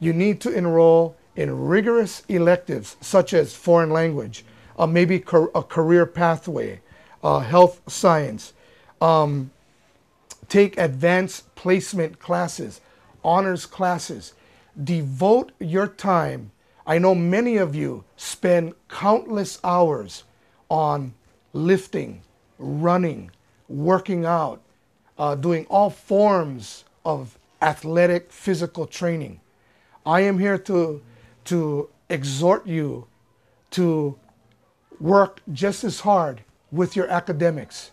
you need to enroll in rigorous electives such as foreign language, uh, maybe a career pathway, uh, health science, um, take advanced placement classes, honors classes. Devote your time. I know many of you spend countless hours on lifting, running, working out, uh, doing all forms of athletic physical training. I am here to, to exhort you to work just as hard with your academics